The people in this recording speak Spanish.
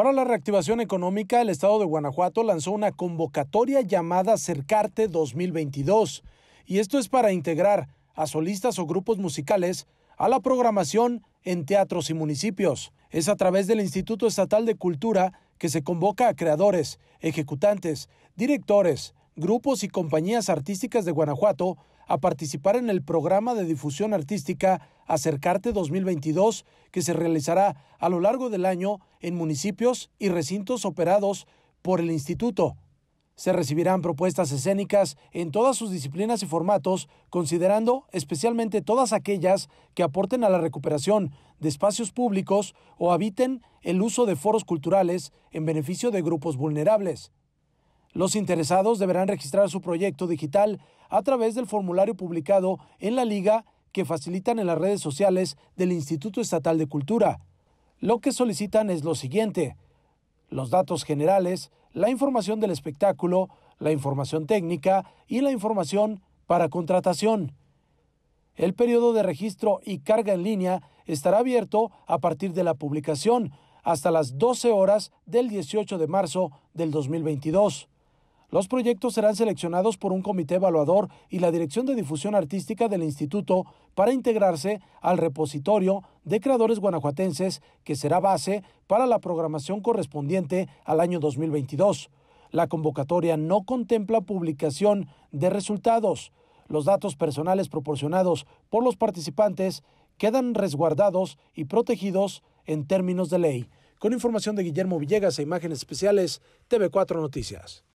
Para la reactivación económica, el Estado de Guanajuato lanzó una convocatoria llamada Cercarte 2022, y esto es para integrar a solistas o grupos musicales a la programación en teatros y municipios. Es a través del Instituto Estatal de Cultura que se convoca a creadores, ejecutantes, directores, grupos y compañías artísticas de Guanajuato a participar en el programa de difusión artística Acercarte 2022, que se realizará a lo largo del año en municipios y recintos operados por el instituto. Se recibirán propuestas escénicas en todas sus disciplinas y formatos, considerando especialmente todas aquellas que aporten a la recuperación de espacios públicos o habiten el uso de foros culturales en beneficio de grupos vulnerables. Los interesados deberán registrar su proyecto digital a través del formulario publicado en la liga que facilitan en las redes sociales del Instituto Estatal de Cultura. Lo que solicitan es lo siguiente. Los datos generales, la información del espectáculo, la información técnica y la información para contratación. El periodo de registro y carga en línea estará abierto a partir de la publicación hasta las 12 horas del 18 de marzo del 2022. Los proyectos serán seleccionados por un comité evaluador y la Dirección de Difusión Artística del Instituto para integrarse al repositorio de creadores guanajuatenses que será base para la programación correspondiente al año 2022. La convocatoria no contempla publicación de resultados. Los datos personales proporcionados por los participantes quedan resguardados y protegidos en términos de ley. Con información de Guillermo Villegas e imágenes especiales, TV4 Noticias.